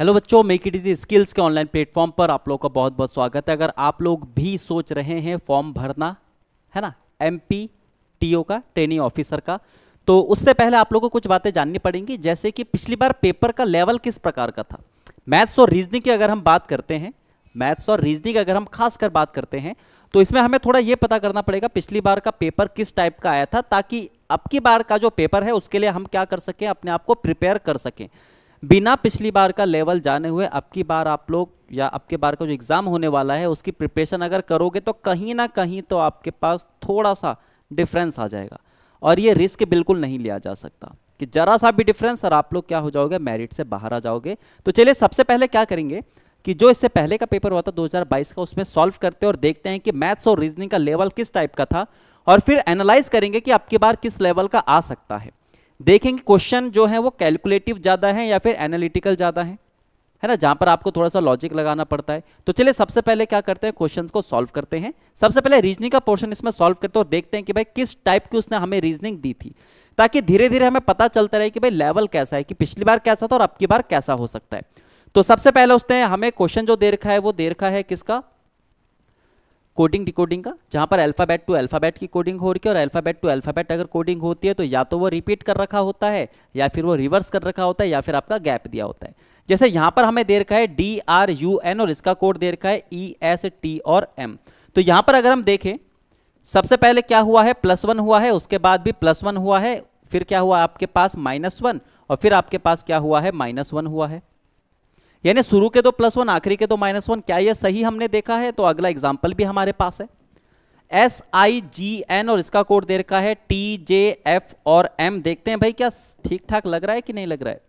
hello बच्चों make it easy skills के online platform पर आप लोग का बहुत बहुत स्वागत है अगर आप लोग भी सोच रहे हैं फॉर्म भरना है ना एम पी का ट्रेनिंग ऑफिसर का तो उससे पहले आप लोगों को कुछ बातें जाननी पड़ेंगी जैसे कि पिछली बार पेपर का लेवल किस प्रकार का था मैथ्स और रीजनिंग की अगर हम बात करते हैं मैथ्स और रीजनिंग अगर हम खासकर बात करते हैं तो इसमें हमें थोड़ा ये पता करना पड़ेगा पिछली बार का पेपर किस टाइप का आया था ताकि अब की बार का जो पेपर है उसके लिए हम क्या कर सकें अपने आप को प्रिपेयर कर सकें बिना पिछली बार का लेवल जाने हुए अब की बार आप लोग या अब के बार का जो एग्ज़ाम होने वाला है उसकी प्रिपरेशन अगर करोगे तो कहीं ना कहीं तो आपके पास थोड़ा सा डिफरेंस आ जाएगा और ये रिस्क बिल्कुल नहीं लिया जा सकता कि जरा सा भी डिफरेंस और आप लोग क्या हो जाओगे मेरिट से बाहर आ जाओगे तो चलिए सबसे पहले क्या करेंगे कि जो इससे पहले का पेपर हुआ था 2022 का उसमें सॉल्व करते हैं और देखते हैं कि मैथ्स और रीजनिंग का लेवल किस टाइप का था और फिर एनालाइज करेंगे कि आपकी बार किस लेवल का आ सकता है देखेंगे क्वेश्चन जो है वो कैलकुलेटिव ज़्यादा है या फिर एनालिटिकल ज़्यादा है है ना जहाँ पर आपको थोड़ा सा लॉजिक लगाना पड़ता है तो चलिए सबसे पहले क्या करते हैं क्वेश्चन को सॉल्व करते हैं सबसे पहले रीजनिंग का पोर्शन इसमें सॉल्व करते हैं और देखते हैं कि भाई किस टाइप की उसने हमें रीजनिंग दी थी ताकि धीरे धीरे हमें पता चलता रहे कि भाई लेवल कैसा है कि पिछली बार कैसा था और अब की बार कैसा हो सकता है तो सबसे पहले उसने हमें क्वेश्चन जो दे रखा है वो दे रखा है किसका कोडिंग डिकोडिंग का जहां पर अल्फ़ाबेट टू अल्फ़ाबेट की कोडिंग हो रही है और अल्फ़ाबेट टू अल्फ़ाबेट अगर कोडिंग होती है तो या तो वो रिपीट कर रखा होता है या फिर वो रिवर्स कर रखा होता है या फिर आपका गैप दिया होता है जैसे यहां पर हमें दे रखा है डी आर यू एन और इसका कोड दे रखा है ई एस टी और एम तो यहां पर अगर हम देखें सबसे पहले क्या हुआ है प्लस वन हुआ है उसके बाद भी प्लस वन हुआ है फिर क्या हुआ आपके पास माइनस वन और फिर आपके पास क्या हुआ है माइनस वन हुआ है यानी शुरू के तो प्लस वन आखिरी के तो माइनस वन क्या यह सही हमने देखा है तो अगला एग्जाम्पल भी हमारे पास है एस आई जी एन और इसका कोड दे रखा है टी जे एफ और एम देखते हैं भाई क्या ठीक ठाक लग रहा है कि नहीं लग रहा है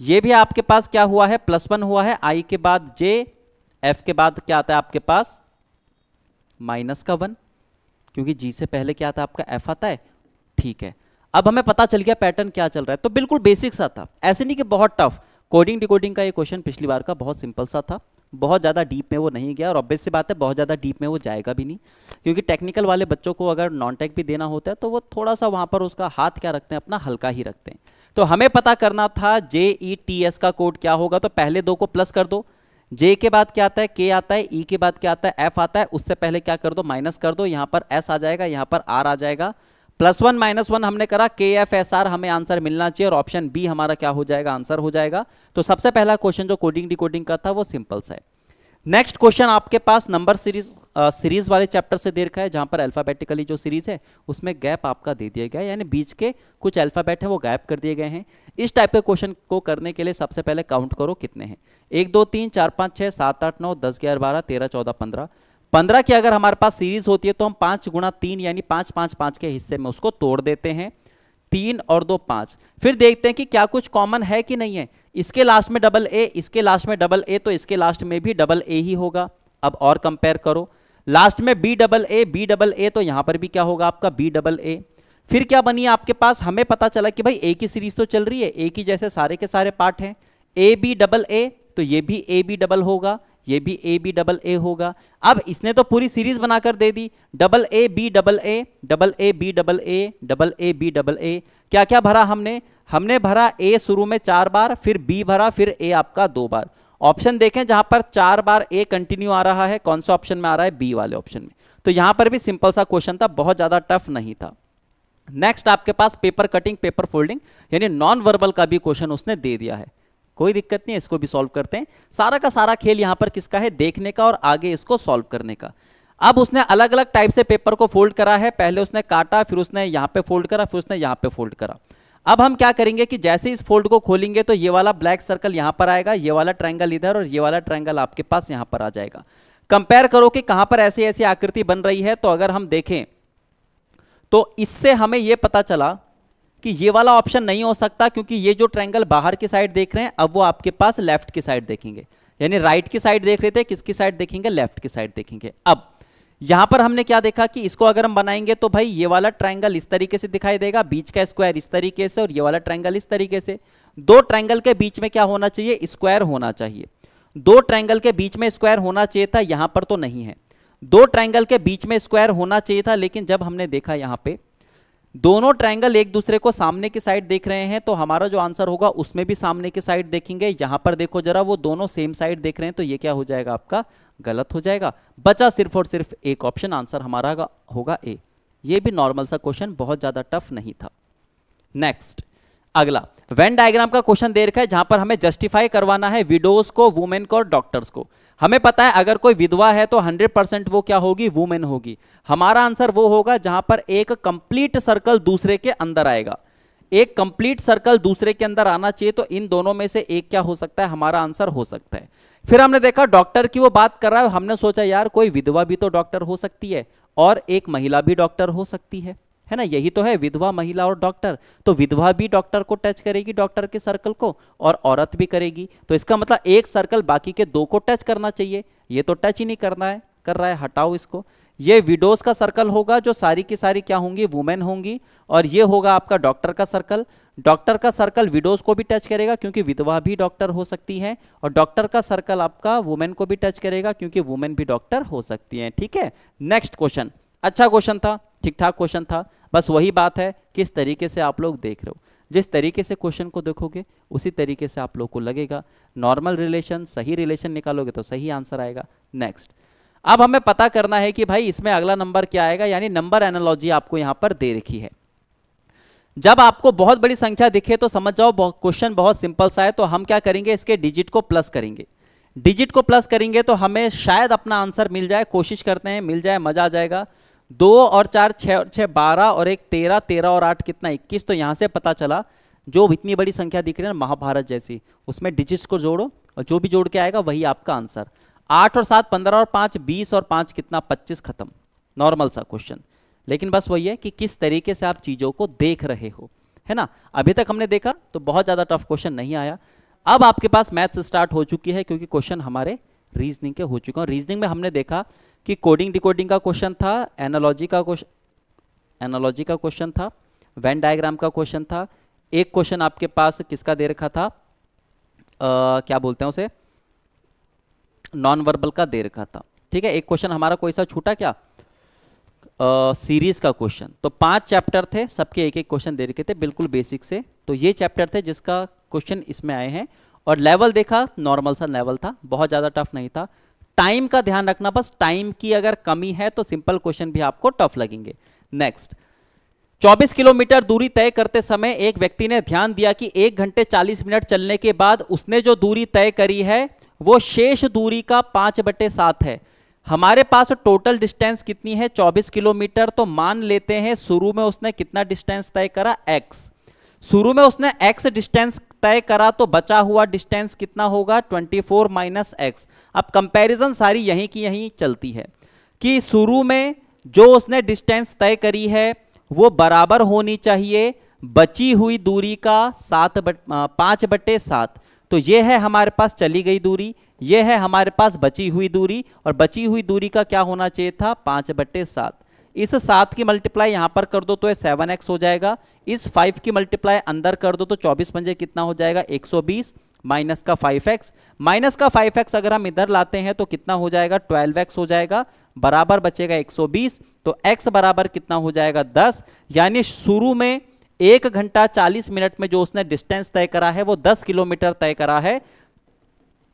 ये भी आपके पास क्या हुआ है प्लस वन हुआ है आई के बाद जे एफ के बाद क्या आता है आपके पास माइनस का वन क्योंकि जी से पहले क्या आता है आपका एफ आता है ठीक है अब हमें पता चल गया पैटर्न क्या चल रहा है तो बिल्कुल बेसिक सा था ऐसे नहीं कि बहुत टफ कोडिंग डिकोडिंग का ये क्वेश्चन पिछली बार का बहुत सिंपल सा था बहुत ज़्यादा डीप में वो नहीं गया और ऑब्वियस सी बात है बहुत ज़्यादा डीप में वो जाएगा भी नहीं क्योंकि टेक्निकल वाले बच्चों को अगर नॉन टेक भी देना होता है तो वो थोड़ा सा वहाँ पर उसका हाथ क्या रखते हैं अपना हल्का ही रखते हैं तो हमें पता करना था जे ई टी एस का कोड क्या होगा तो पहले दो को प्लस कर दो जे के बाद क्या आता है के आता है ई e के बाद क्या आता है एफ आता है उससे पहले क्या कर दो माइनस कर दो यहाँ पर एस आ जाएगा यहाँ पर आर आ जाएगा प्लस वन माइनस वन हमने करा के एफ एस आर हमें आंसर मिलना चाहिए और ऑप्शन बी हमारा क्या हो जाएगा आंसर हो जाएगा तो सबसे पहला क्वेश्चन जो कोडिंग डिकोडिंग का था वो सिंपल सा है नेक्स्ट क्वेश्चन आपके पास नंबर सीरीज सीरीज वाले चैप्टर से दे रखा है जहां पर अल्फाबेटिकली जो सीरीज है उसमें गैप आपका दे दिया गया यानी बीच के कुछ अल्फाबेट है वो गैप कर दिए गए हैं इस टाइप के क्वेश्चन को करने के लिए सबसे पहले काउंट करो कितने हैं एक दो तीन चार पाँच छः सात आठ नौ दस ग्यारह बारह तेरह चौदह पंद्रह पंद्रह की अगर हमारे पास सीरीज होती है तो हम पांच गुणा तीन यानी पांच पांच पांच के हिस्से में उसको तोड़ देते हैं तीन और दो पांच फिर देखते हैं कि क्या कुछ कॉमन है कि नहीं है इसके लास्ट में डबल ए इसके लास्ट में डबल ए तो इसके लास्ट में भी डबल ए ही होगा अब और कंपेयर करो लास्ट में B double A B double A तो यहां पर भी क्या होगा आपका बी डबल ए फिर क्या बनी आपके पास हमें पता चला कि भाई ए की सीरीज तो चल रही है ए की जैसे सारे के सारे पार्ट हैं ए बी डबल ए तो ये भी ए बी डबल होगा ये भी ए बी डबल ए होगा अब इसने तो पूरी सीरीज बनाकर दे दी double A B double A double A B double A double A B double A क्या क्या भरा हमने हमने भरा ए शुरू में चार बार फिर बी भरा फिर ए आपका दो बार ऑप्शन देखें जहां पर चार बार ए कंटिन्यू आ रहा है कौन सा ऑप्शन में आ रहा है बी वाले ऑप्शन में तो यहां पर भी सिंपल सा क्वेश्चन था बहुत ज्यादा टफ नहीं था नेक्स्ट आपके पास पेपर कटिंग पेपर फोल्डिंग यानी नॉन वर्बल का भी क्वेश्चन उसने दे दिया है कोई दिक्कत नहीं इसको भी सॉल्व करते हैं सारा का सारा खेल यहां पर किसका है देखने का और आगे इसको सॉल्व करने का अब उसने अलग अलग टाइप से पेपर को फोल्ड करा है पहले उसने काटा फिर उसने यहां पे फोल्ड करा फिर उसने यहां पे फोल्ड करा अब हम क्या करेंगे कि जैसे इस फोल्ड को खोलेंगे तो ये वाला ब्लैक सर्कल यहां पर आएगा ये वाला ट्रायंगल इधर और ये वाला ट्रायंगल आपके पास यहां पर आ जाएगा कंपेयर करो कि कहां पर ऐसी ऐसी आकृति बन रही है तो अगर हम देखें तो इससे हमें यह पता चला कि ये वाला ऑप्शन नहीं हो सकता क्योंकि ये जो ट्रैंगल बाहर की साइड देख रहे हैं अब वो आपके पास लेफ्ट की साइड देखेंगे यानी राइट की साइड देख रहे थे किसकी साइड देखेंगे लेफ्ट की साइड देखेंगे अब यहां पर हमने क्या देखा कि इसको अगर हम बनाएंगे तो भाई ये वाला ट्रायंगल इस तरीके से दिखाई देगा बीच का स्क्वायर इस तरीके से और ये वाला ट्रायंगल इस तरीके से दो ट्रायंगल के बीच में क्या होना चाहिए स्क्वायर होना चाहिए दो ट्रायंगल के बीच में स्क्वायर होना चाहिए था यहां पर तो नहीं है दो ट्राइंगल के बीच में स्क्वायर होना चाहिए था लेकिन जब हमने देखा यहां पर दोनों ट्रायंगल एक दूसरे को सामने की साइड देख रहे हैं तो हमारा जो आंसर होगा उसमें भी सामने की साइड देखेंगे यहां पर देखो जरा वो दोनों सेम साइड देख रहे हैं तो ये क्या हो जाएगा आपका गलत हो जाएगा बचा सिर्फ और सिर्फ एक ऑप्शन आंसर हमारा होगा ए ये भी नॉर्मल सा क्वेश्चन बहुत ज्यादा टफ नहीं था नेक्स्ट अगला वेन डायग्राम का क्वेश्चन दे रखा है जहां पर हमें जस्टिफाई करवाना है विडोज को वुमेन को और डॉक्टर्स को हमें पता है अगर कोई विधवा है तो 100 परसेंट वो क्या होगी वुमेन होगी हमारा आंसर वो होगा जहां पर एक कंप्लीट सर्कल दूसरे के अंदर आएगा एक कंप्लीट सर्कल दूसरे के अंदर आना चाहिए तो इन दोनों में से एक क्या हो सकता है हमारा आंसर हो सकता है फिर हमने देखा डॉक्टर की वो बात कर रहा है हमने सोचा यार कोई विधवा भी तो डॉक्टर हो सकती है और एक महिला भी डॉक्टर हो सकती है है ना यही तो है विधवा महिला और डॉक्टर तो विधवा भी डॉक्टर को टच करेगी डॉक्टर के सर्कल को और औरत भी करेगी तो इसका मतलब एक सर्कल बाकी के दो को टच करना चाहिए ये तो टच ही नहीं करना है कर रहा है हटाओ इसको ये विडोज का सर्कल होगा जो सारी की सारी क्या होंगी वुमेन होंगी और ये होगा आपका डॉक्टर का सर्कल डॉक्टर का सर्कल विडोज को भी टच करेगा क्योंकि विधवा भी डॉक्टर हो सकती है और डॉक्टर का सर्कल आपका वुमेन को भी टच करेगा क्योंकि वुमेन भी डॉक्टर हो सकती है ठीक है नेक्स्ट क्वेश्चन अच्छा क्वेश्चन था ठीक ठाक क्वेश्चन था बस वही बात है किस तरीके से आप लोग देख रहे हो जिस तरीके से क्वेश्चन को देखोगे उसी तरीके से आप लोग को लगेगा नॉर्मल रिलेशन सही रिलेशन निकालोगे तो सही आंसर आएगा नेक्स्ट अब हमें पता करना है कि भाई इसमें अगला नंबर क्या आएगा यानी नंबर एनालॉजी आपको यहां पर दे रखी है जब आपको बहुत बड़ी संख्या दिखे तो समझ जाओ क्वेश्चन बहुत सिंपल सा है तो हम क्या करेंगे इसके डिजिट को प्लस करेंगे डिजिट को प्लस करेंगे तो हमें शायद अपना आंसर मिल जाए कोशिश करते हैं मिल जाए मजा आ जाएगा दो और चार छः और छः बारह और एक तेरह तेरह और आठ कितना इक्कीस तो यहाँ से पता चला जो इतनी बड़ी संख्या दिख रही है ना महाभारत जैसी उसमें डिजिट्स को जोड़ो और जो भी जोड़ के आएगा वही आपका आंसर आठ और सात पंद्रह और पाँच बीस और पाँच कितना पच्चीस खत्म नॉर्मल सा क्वेश्चन लेकिन बस वही है कि किस तरीके से आप चीज़ों को देख रहे हो है ना अभी तक हमने देखा तो बहुत ज़्यादा टफ क्वेश्चन नहीं आया अब आपके पास मैथ्स स्टार्ट हो चुकी है क्योंकि क्वेश्चन हमारे रीजनिंग के हो चुके हैं रीजनिंग में हमने देखा कि कोडिंग डिकोडिंग का क्वेश्चन था एनालॉजी का क्वेश्चन एनालॉजी का क्वेश्चन था वैन डायग्राम का क्वेश्चन था एक क्वेश्चन आपके पास किसका दे रखा था आ, क्या बोलते हैं उसे नॉन वर्बल का दे रखा था ठीक है एक क्वेश्चन हमारा कोई सा छूटा क्या सीरीज uh, का क्वेश्चन तो पांच चैप्टर थे सबके एक एक क्वेश्चन दे रखे थे बिल्कुल बेसिक से तो ये चैप्टर थे जिसका क्वेश्चन इसमें आए हैं और लेवल देखा नॉर्मल सा लेवल था बहुत ज़्यादा टफ नहीं था टाइम का ध्यान रखना बस टाइम की अगर कमी है तो सिंपल क्वेश्चन भी आपको टफ लगेंगे नेक्स्ट 24 किलोमीटर दूरी तय करते समय एक व्यक्ति ने ध्यान दिया कि एक घंटे 40 मिनट चलने के बाद उसने जो दूरी तय करी है वो शेष दूरी का पांच बटे सात है हमारे पास टोटल डिस्टेंस कितनी है 24 किलोमीटर तो मान लेते हैं शुरू में उसने कितना डिस्टेंस तय करा x शुरू में उसने x डिस्टेंस तय करा तो बचा हुआ डिस्टेंस कितना होगा 24 फोर माइनस एक्स अब कंपेरिजन सारी यहीं की यहीं चलती है कि शुरू में जो उसने डिस्टेंस तय करी है वो बराबर होनी चाहिए बची हुई दूरी का सात बट पाँच बटे सात तो ये है हमारे पास चली गई दूरी ये है हमारे पास बची हुई दूरी और बची हुई दूरी का क्या होना चाहिए था पाँच बटे सात इस सात की मल्टीप्लाई यहां पर कर दो तो ये सेवन एक्स हो जाएगा इस फाइव की मल्टीप्लाई अंदर कर दो तो चौबीस पंजे कितना हो जाएगा एक सौ बीस माइनस का फाइव एक्स माइनस का फाइव एक्स अगर हम इधर लाते हैं तो कितना हो जाएगा ट्वेल्व एक्स हो जाएगा बराबर बचेगा एक सौ बीस तो एक्स बराबर कितना हो जाएगा दस यानी शुरू में एक घंटा चालीस मिनट में जो उसने डिस्टेंस तय करा है वो दस किलोमीटर तय करा है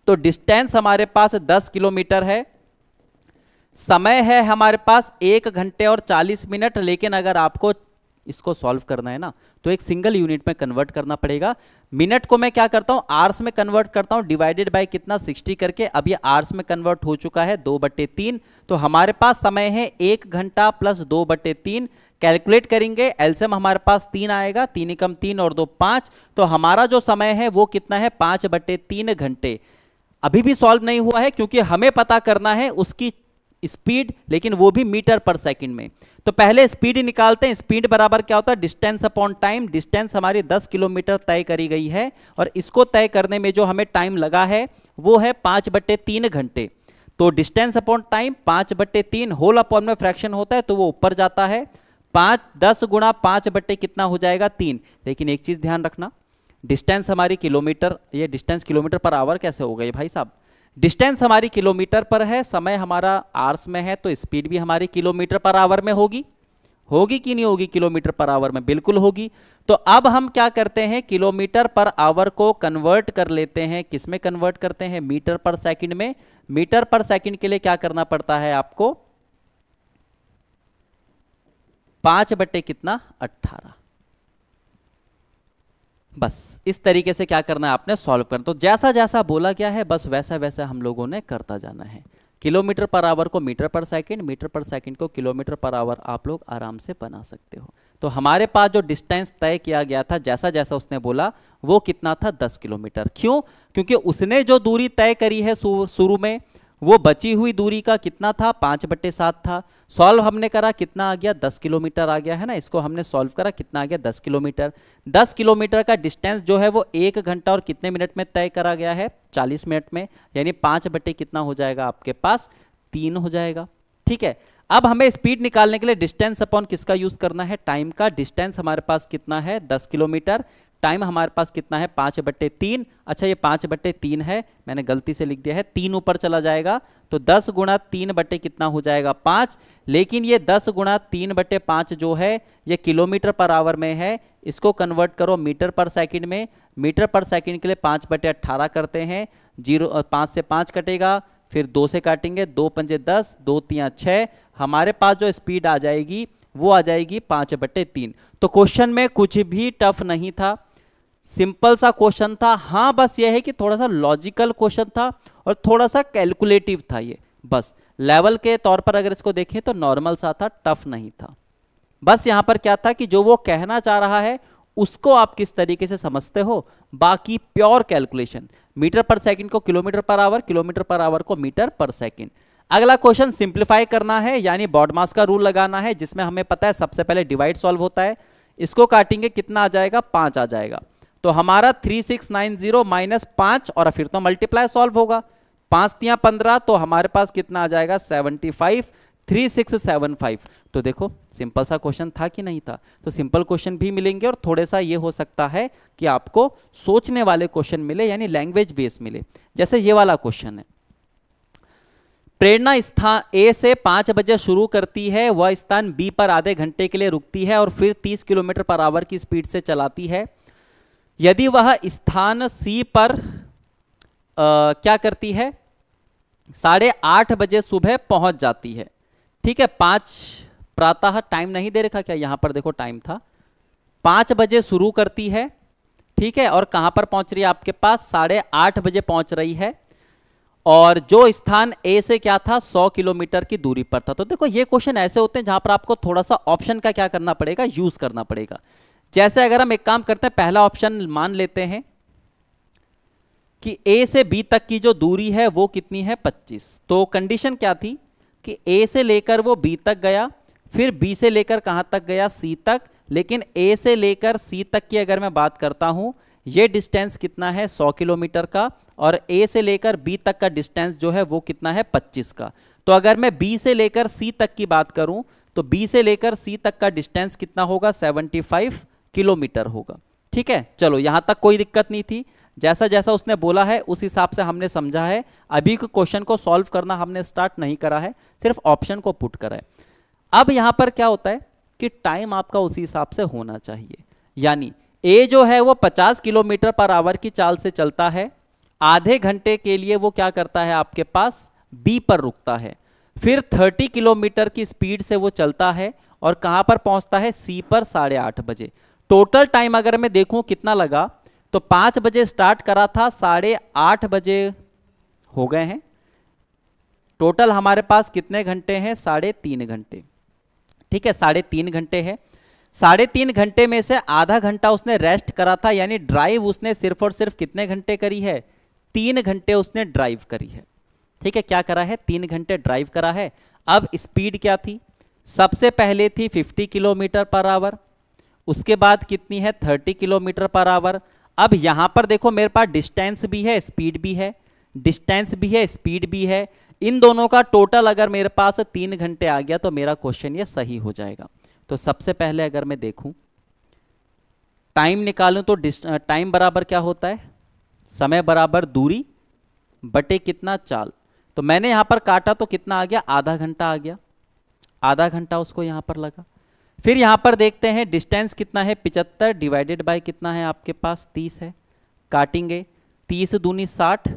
तो डिस्टेंस हमारे पास दस किलोमीटर है समय है हमारे पास एक घंटे और चालीस मिनट लेकिन अगर आपको इसको सॉल्व करना है ना तो एक सिंगल यूनिट में कन्वर्ट करना पड़ेगा मिनट को मैं क्या करता हूँ आर्स में कन्वर्ट करता हूँ डिवाइडेड बाय कितना 60 करके अब ये आर्स में कन्वर्ट हो चुका है दो बटे तीन तो हमारे पास समय है एक घंटा प्लस दो बटे तीन कैलकुलेट करेंगे एल्सियम हमारे पास तीन आएगा तीन कम तीन और दो पाँच तो हमारा जो समय है वो कितना है पाँच बटे तीन घंटे अभी भी सॉल्व नहीं हुआ है क्योंकि हमें पता करना है उसकी स्पीड लेकिन वो भी मीटर पर सेकंड में तो पहले स्पीड निकालते हैं स्पीड बराबर क्या होता है डिस्टेंस अपॉन टाइम डिस्टेंस हमारी 10 किलोमीटर तय करी गई है और इसको तय करने में जो हमें टाइम लगा है वो है पाँच बट्टे तीन घंटे तो डिस्टेंस अपॉन टाइम पाँच बट्टे तीन होल अपॉन में फ्रैक्शन होता है तो वो ऊपर जाता है पाँच दस गुणा पाँच बट्टे कितना हो जाएगा तीन लेकिन एक चीज़ ध्यान रखना डिस्टेंस हमारी किलोमीटर ये डिस्टेंस किलोमीटर पर आवर कैसे हो गई भाई साहब डिस्टेंस हमारी किलोमीटर पर है समय हमारा आर्स में है तो स्पीड भी हमारी किलोमीटर पर आवर में होगी होगी कि नहीं होगी किलोमीटर पर आवर में बिल्कुल होगी तो अब हम क्या करते हैं किलोमीटर पर आवर को कन्वर्ट कर लेते हैं किस में कन्वर्ट करते हैं मीटर पर सेकंड में मीटर पर सेकंड के लिए क्या करना पड़ता है आपको पांच बटे कितना अट्ठारह बस इस तरीके से क्या करना है आपने सॉल्व करना तो जैसा जैसा बोला गया है बस वैसा वैसा हम लोगों ने करता जाना है किलोमीटर पर आवर को metre per second metre per second को किलोमीटर पर आवर आप लोग आराम से बना सकते हो तो हमारे पास जो डिस्टेंस तय किया गया था जैसा जैसा उसने बोला वो कितना था 10 किलोमीटर क्यों क्योंकि उसने जो दूरी तय करी है शुरू में वो बची हुई दूरी का कितना था पांच बट्टे सात था सॉल्व हमने करा कितना आ गया दस किलोमीटर आ गया है ना इसको हमने सॉल्व करा कितना आ गया दस किलोमीटर दस किलोमीटर का डिस्टेंस जो है वो एक घंटा और कितने मिनट में तय करा गया है चालीस मिनट में यानी पांच बट्टे कितना हो जाएगा आपके पास तीन हो जाएगा ठीक है अब हमें स्पीड निकालने के लिए डिस्टेंस अपॉन किसका यूज करना है टाइम का डिस्टेंस हमारे पास कितना है दस किलोमीटर टाइम हमारे पास कितना है पाँच बट्टे तीन अच्छा ये पाँच बट्टे तीन है मैंने गलती से लिख दिया है तीन ऊपर चला जाएगा तो दस गुणा तीन बट्टे कितना हो जाएगा पाँच लेकिन ये दस गुणा तीन बट्टे पाँच जो है ये किलोमीटर पर आवर में है इसको कन्वर्ट करो मीटर पर सेकंड में मीटर पर सेकंड के लिए पाँच बट्टे अट्ठारह करते हैं जीरो पाँच से पाँच कटेगा फिर दो से काटेंगे दो पंजे दस दो तियाँ छः हमारे पास जो स्पीड आ जाएगी वो आ जाएगी पाँच बट्टे तीन तो क्वेश्चन में कुछ भी टफ नहीं था सिंपल सा क्वेश्चन था हाँ बस यह है कि थोड़ा सा लॉजिकल क्वेश्चन था और थोड़ा सा कैलकुलेटिव था ये बस लेवल के तौर पर अगर इसको देखें तो नॉर्मल सा था टफ नहीं था बस यहाँ पर क्या था कि जो वो कहना चाह रहा है उसको आप किस तरीके से समझते हो बाकी pure calculation metre per second को kilometre per hour kilometre per hour को मीटर पर सेकंड अगला क्वेश्चन सिंप्लीफाई करना है यानी बॉडमास का रूल लगाना है जिसमें हमें पता है सबसे पहले डिवाइड सॉल्व होता है इसको काटेंगे कितना आ जाएगा पांच आ जाएगा तो हमारा three six nine zero minus पांच और फिर तो मल्टीप्लाई सॉल्व होगा पांच या पंद्रह तो हमारे पास कितना आ जाएगा seventy five three six seven five तो देखो सिंपल सा क्वेश्चन था कि नहीं था तो सिंपल क्वेश्चन भी मिलेंगे और थोड़े सा ये हो सकता है कि आपको सोचने वाले क्वेश्चन मिले यानी लैंग्वेज बेस मिले जैसे ये वाला क्वेश्चन है प्रेरणा स्थान ए से पांच बजे शुरू करती है वह स्थान बी पर आधे घंटे के लिए रुकती है और फिर तीस किलोमीटर पर आवर की स्पीड से चलाती है यदि वह स्थान सी पर आ, क्या करती है साढ़े आठ बजे सुबह पहुंच जाती है ठीक है पांच प्रातः टाइम नहीं दे रखा क्या यहां पर देखो टाइम था पांच बजे शुरू करती है ठीक है और कहां पर पहुंच रही है आपके पास साढ़े आठ बजे पहुंच रही है और जो स्थान ए से क्या था 100 किलोमीटर की दूरी पर था तो देखो ये क्वेश्चन ऐसे होते हैं जहां पर आपको थोड़ा सा ऑप्शन का क्या करना पड़ेगा यूज करना पड़ेगा जैसे अगर हम एक काम करते हैं पहला ऑप्शन मान लेते हैं कि ए से बी तक की जो दूरी है वो कितनी है 25 तो कंडीशन क्या थी कि ए से लेकर वो बी तक गया फिर बी से लेकर कहाँ तक गया सी तक लेकिन ए से लेकर सी तक की अगर मैं बात करता हूँ ये डिस्टेंस कितना है 100 किलोमीटर का और ए से लेकर बी तक का डिस्टेंस जो है वो कितना है 25 का तो अगर मैं बी से लेकर सी तक की बात करूं तो बी से लेकर सी तक का डिस्टेंस कितना होगा 75 किलोमीटर होगा ठीक है चलो यहां तक कोई दिक्कत नहीं थी जैसा जैसा उसने बोला है उस हिसाब से हमने समझा है अभी के क्वेश्चन को सॉल्व करना हमने स्टार्ट नहीं करा है सिर्फ ऑप्शन को पुट करा है अब यहां पर क्या होता है कि टाइम आपका उसी हिसाब से होना चाहिए यानी ए जो है वो 50 किलोमीटर पर आवर की चाल से चलता है आधे घंटे के लिए वो क्या करता है आपके पास बी पर रुकता है फिर 30 किलोमीटर की स्पीड से वो चलता है और कहां पर पहुंचता है सी पर साढ़े आठ बजे टोटल टाइम अगर मैं देखूं कितना लगा तो पाँच बजे स्टार्ट करा था साढ़े आठ बजे हो गए हैं टोटल हमारे पास कितने घंटे हैं साढ़े तीन घंटे ठीक है साढ़े तीन घंटे हैं साढ़े तीन घंटे में से आधा घंटा उसने रेस्ट करा था यानी ड्राइव उसने सिर्फ और सिर्फ कितने घंटे करी है तीन घंटे उसने ड्राइव करी है ठीक है क्या करा है तीन घंटे ड्राइव करा है अब स्पीड क्या थी सबसे पहले थी 50 किलोमीटर पर आवर उसके बाद कितनी है 30 किलोमीटर पर आवर अब यहाँ पर देखो मेरे पास डिस्टेंस भी है स्पीड भी है डिस्टेंस भी है स्पीड भी है इन दोनों का टोटल अगर मेरे पास तीन घंटे आ गया तो मेरा क्वेश्चन ये सही हो जाएगा तो सबसे पहले अगर मैं देखूं टाइम निकालूं तो टाइम बराबर क्या होता है समय बराबर दूरी बटे कितना चाल तो मैंने यहाँ पर काटा तो कितना आ गया आधा घंटा आ गया आधा घंटा उसको यहाँ पर लगा फिर यहाँ पर देखते हैं डिस्टेंस कितना है पिचहत्तर डिवाइडेड बाय कितना है आपके पास तीस है काटेंगे तीस दूनी साठ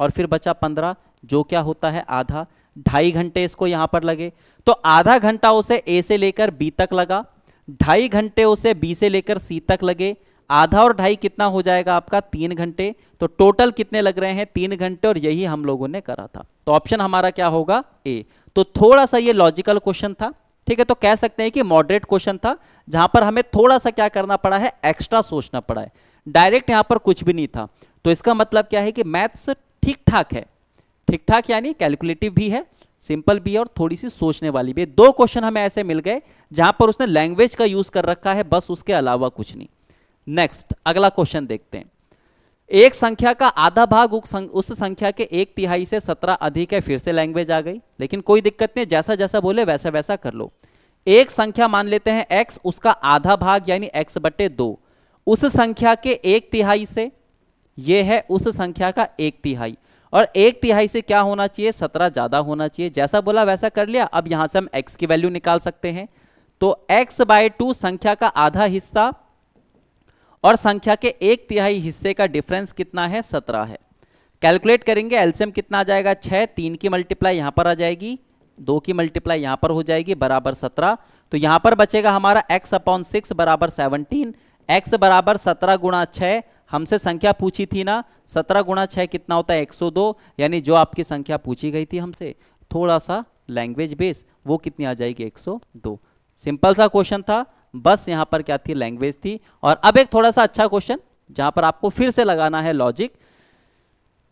और फिर बचा पंद्रह जो क्या होता है आधा ढाई घंटे इसको यहाँ पर लगे तो आधा घंटा उसे ए से लेकर बी तक लगा ढाई घंटे उसे बी से लेकर सी तक लगे आधा और ढाई कितना हो जाएगा आपका तीन घंटे तो टोटल कितने लग रहे हैं तीन घंटे और यही हम लोगों ने करा था तो ऑप्शन हमारा क्या होगा ए तो थोड़ा सा ये लॉजिकल क्वेश्चन था ठीक है तो कह सकते हैं कि मॉडरेट क्वेश्चन था जहां पर हमें थोड़ा सा क्या करना पड़ा है एक्स्ट्रा सोचना पड़ा है डायरेक्ट यहां पर कुछ भी नहीं था तो इसका मतलब क्या है कि मैथ्स ठीक ठाक है ठीक ठाक यानी कैलकुलेटिव भी है सिंपल भी है और थोड़ी सी सोचने वाली भी है दो क्वेश्चन हमें ऐसे मिल गए जहां पर उसने लैंग्वेज का यूज कर रखा है बस उसके अलावा कुछ नहीं नेक्स्ट अगला क्वेश्चन देखते हैं एक संख्या का आधा भाग उस संख्या के एक तिहाई से सत्रह अधिक है फिर से लैंग्वेज आ गई लेकिन कोई दिक्कत नहीं जैसा जैसा बोले वैसा वैसा कर लो एक संख्या मान लेते हैं एक्स उसका आधा भाग यानी एक्स बटे दो उस संख्या के एक तिहाई से यह है उस संख्या का एक तिहाई और एक तिहाई से क्या होना चाहिए सत्रह ज़्यादा होना चाहिए जैसा बोला वैसा कर लिया अब यहां से हम एक्स की वैल्यू निकाल सकते हैं तो एक्स बाय टू संख्या का आधा हिस्सा और संख्या के एक तिहाई हिस्से का डिफरेंस कितना है सत्रह है कैलकुलेट करेंगे एल्सियम कितना आ जाएगा छः तीन की मल्टीप्लाई यहाँ पर आ जाएगी दो की मल्टीप्लाई यहाँ पर हो जाएगी बराबर सत्रह तो यहाँ पर बचेगा हमारा एक्स अपॉन सिक्स बराबर सेवनटीन एक्स बराबर सत्रह गुणा छः हमसे संख्या पूछी थी ना सत्रह गुणा छः कितना होता है एक सौ दो यानी जो आपकी संख्या पूछी गई थी हमसे थोड़ा सा लैंग्वेज बेस वो कितनी आ जाएगी एक सौ दो सिंपल सा क्वेश्चन था बस यहां पर क्या थी लैंग्वेज थी और अब एक थोड़ा सा अच्छा क्वेश्चन जहां पर आपको फिर से लगाना है लॉजिक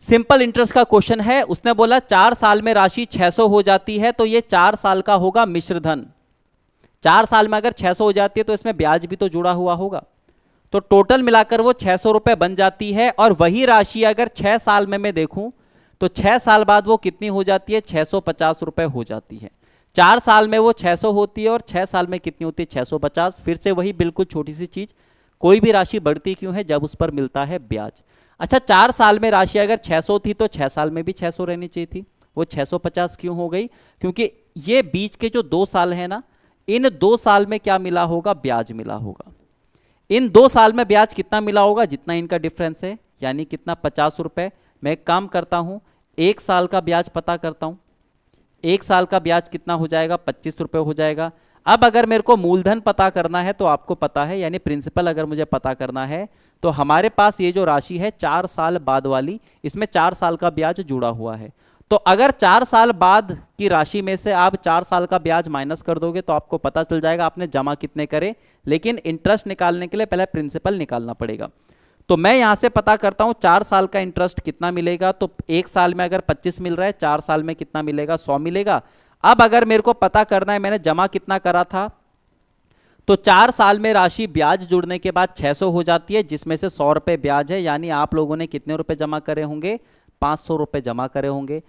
सिंपल इंटरेस्ट का क्वेश्चन है उसने बोला चार साल में राशि 600 हो जाती है तो ये चार साल का होगा मिश्र धन चार साल में अगर 600 हो जाती है तो इसमें ब्याज भी तो जुड़ा हुआ होगा तो टोटल मिलाकर वो छह सौ रुपए बन जाती है और वही राशि अगर छह साल में मैं देखूं तो छह साल बाद वो कितनी हो जाती है छह रुपए हो जाती है चार साल में वो 600 होती है और छः साल में कितनी होती है 650 फिर से वही बिल्कुल छोटी सी चीज़ कोई भी राशि बढ़ती क्यों है जब उस पर मिलता है ब्याज अच्छा चार साल में राशि अगर 600 थी तो छः साल में भी 600 रहनी चाहिए थी वो 650 क्यों हो गई क्योंकि ये बीच के जो दो साल है ना इन दो साल में क्या मिला होगा ब्याज मिला होगा इन दो साल में ब्याज कितना मिला होगा जितना इनका डिफरेंस है यानी कितना पचास रुपये मैं काम करता हूँ एक साल का ब्याज पता करता हूँ एक साल का ब्याज कितना हो जाएगा पच्चीस रुपये हो जाएगा अब अगर मेरे को मूलधन पता करना है तो आपको पता है यानी प्रिंसिपल अगर मुझे पता करना है तो हमारे पास ये जो राशि है चार साल बाद वाली इसमें चार साल का ब्याज जुड़ा हुआ है तो अगर चार साल बाद की राशि में से आप चार साल का ब्याज माइनस कर दोगे तो आपको पता चल जाएगा आपने जमा कितने करे लेकिन इंटरेस्ट निकालने के लिए पहले प्रिंसिपल निकालना पड़ेगा तो मैं यहां से पता करता हूं चार साल का इंटरेस्ट कितना मिलेगा तो एक साल में अगर 25 मिल रहा है चार साल में कितना मिलेगा 100 मिलेगा अब अगर मेरे को पता करना है मैंने जमा कितना करा था तो चार साल में राशि ब्याज जुड़ने के बाद 600 हो जाती है जिसमें से सौ रुपये ब्याज है यानी आप लोगों ने कितने रुपए जमा करे होंगे पाँच सौ रुपए जमा करे होंगे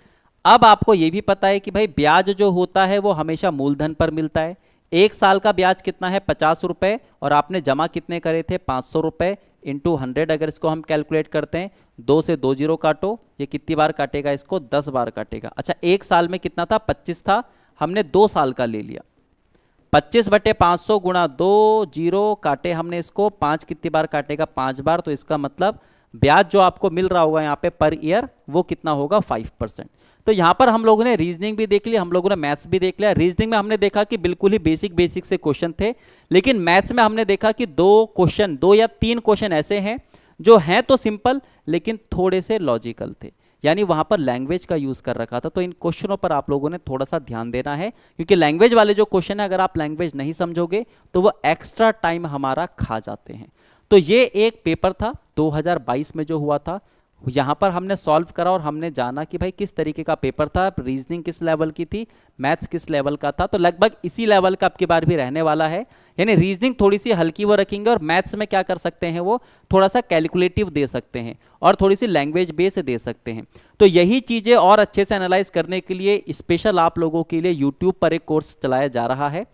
अब आपको ये भी पता है कि भाई ब्याज जो होता है वो हमेशा मूलधन पर मिलता है एक साल का ब्याज कितना है पचास रुपये और आपने जमा कितने करे थे पाँच सौ रुपये इंटू हंड्रेड अगर इसको हम कैलकुलेट करते हैं दो से दो जीरो काटो ये कितनी बार काटेगा इसको दस बार काटेगा अच्छा एक साल में कितना था पच्चीस था हमने दो साल का ले लिया पच्चीस बटे पाँच सौ गुणा दो जीरो काटे हमने इसको पाँच कितनी बार काटेगा पाँच बार तो इसका मतलब ब्याज जो आपको मिल रहा होगा यहाँ पे पर ईयर वो कितना होगा फाइव परसेंट तो यहाँ पर हम लोगों ने रीजनिंग भी देख लिया हम लोगों ने मैथ्स भी देख लिया रीजनिंग में हमने देखा कि बिल्कुल ही बेसिक बेसिक से क्वेश्चन थे लेकिन मैथ्स में हमने देखा कि दो क्वेश्चन दो या तीन क्वेश्चन ऐसे हैं जो हैं तो सिंपल लेकिन थोड़े से लॉजिकल थे यानी वहां पर लैंग्वेज का यूज़ कर रखा था तो इन क्वेश्चनों पर आप लोगों ने थोड़ा सा ध्यान देना है क्योंकि लैंग्वेज वाले जो क्वेश्चन है अगर आप लैंग्वेज नहीं समझोगे तो वो एक्स्ट्रा टाइम हमारा खा जाते हैं तो ये एक पेपर था 2022 में जो हुआ था यहाँ पर हमने सॉल्व करा और हमने जाना कि भाई किस तरीके का पेपर था रीजनिंग किस लेवल की थी मैथ्स किस लेवल का था तो लगभग इसी लेवल का आपके बार भी रहने वाला है यानी रीजनिंग थोड़ी सी हल्की वो रखेंगे और मैथ्स में क्या कर सकते हैं वो थोड़ा सा कैलकुलेटिव दे सकते हैं और थोड़ी सी लैंग्वेज बेस दे सकते हैं तो यही चीज़ें और अच्छे से एनालाइज करने के लिए स्पेशल आप लोगों के लिए यूट्यूब पर एक कोर्स चलाया जा रहा है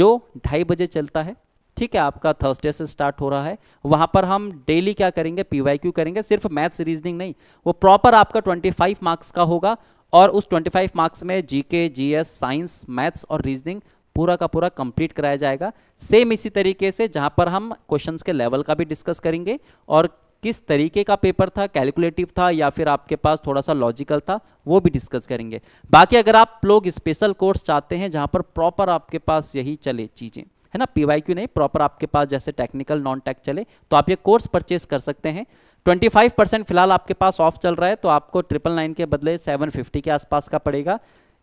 जो ढाई बजे चलता है ठीक है आपका थर्सडे से स्टार्ट हो रहा है वहां पर हम डेली क्या करेंगे पीवाईक्यू करेंगे सिर्फ मैथ्स रीजनिंग नहीं वो प्रॉपर आपका 25 मार्क्स का होगा और उस 25 मार्क्स में जीके जीएस साइंस मैथ्स और रीजनिंग पूरा का पूरा कंप्लीट कराया जाएगा सेम इसी तरीके से जहां पर हम क्वेश्चन के लेवल का भी डिस्कस करेंगे और किस तरीके का पेपर था कैलकुलेटिव था या फिर आपके पास थोड़ा सा लॉजिकल था वो भी डिस्कस करेंगे बाकी अगर आप लोग स्पेशल कोर्स चाहते हैं जहां पर प्रॉपर आपके पास यही चले चीज़ें है ना पी नहीं प्रॉपर आपके पास जैसे टेक्निकल नॉन टेक चले तो आप ये कोर्स परचेस कर सकते हैं 25 परसेंट फिलहाल आपके पास ऑफ चल रहा है तो आपको ट्रिपल नाइन के बदले 750 के आसपास का पड़ेगा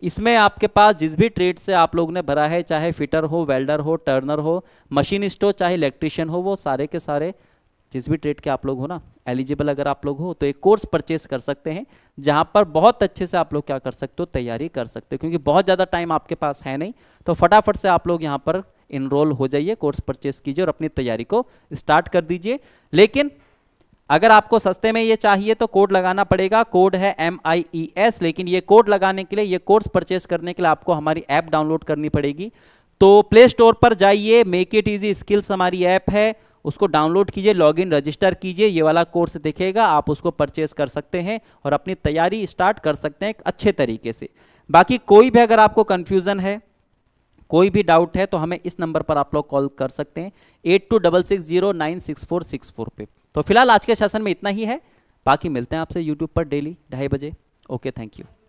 इसमें आपके पास जिस भी ट्रेड से आप लोग ने भरा है चाहे फिटर हो वेल्डर हो टर्नर हो मशीनिस्ट हो चाहे इलेक्ट्रिशियन हो वो सारे के सारे जिस भी ट्रेड के आप लोग हो ना एलिजिबल अगर आप लोग हो तो एक कोर्स परचेस कर सकते हैं जहां पर बहुत अच्छे से आप लोग क्या कर सकते हो तैयारी कर सकते हो क्योंकि बहुत ज़्यादा टाइम आपके पास है नहीं तो फटाफट से आप लोग यहाँ पर इनरोल हो जाइए कोर्स परचेस कीजिए और अपनी तैयारी को स्टार्ट कर दीजिए लेकिन अगर आपको सस्ते में ये चाहिए तो कोड लगाना पड़ेगा कोड है एम आई ई एस लेकिन ये कोड लगाने के लिए ये कोर्स परचेस करने के लिए आपको हमारी ऐप डाउनलोड करनी पड़ेगी तो प्ले स्टोर पर जाइए मेक इट इजी स्किल्स हमारी ऐप है उसको डाउनलोड कीजिए लॉगिन रजिस्टर कीजिए ये वाला कोर्स देखेगा आप उसको परचेस कर सकते हैं और अपनी तैयारी स्टार्ट कर सकते हैं अच्छे तरीके से बाकी कोई भी अगर आपको कन्फ्यूज़न है कोई भी डाउट है तो हमें इस नंबर पर आप लोग कॉल कर सकते हैं eight two double six zero nine six four six four पे तो फिलहाल आज के सेशन में इतना ही है बाकी मिलते हैं आपसे यूट्यूब पर डेली ढाई बजे ओके थैंक यू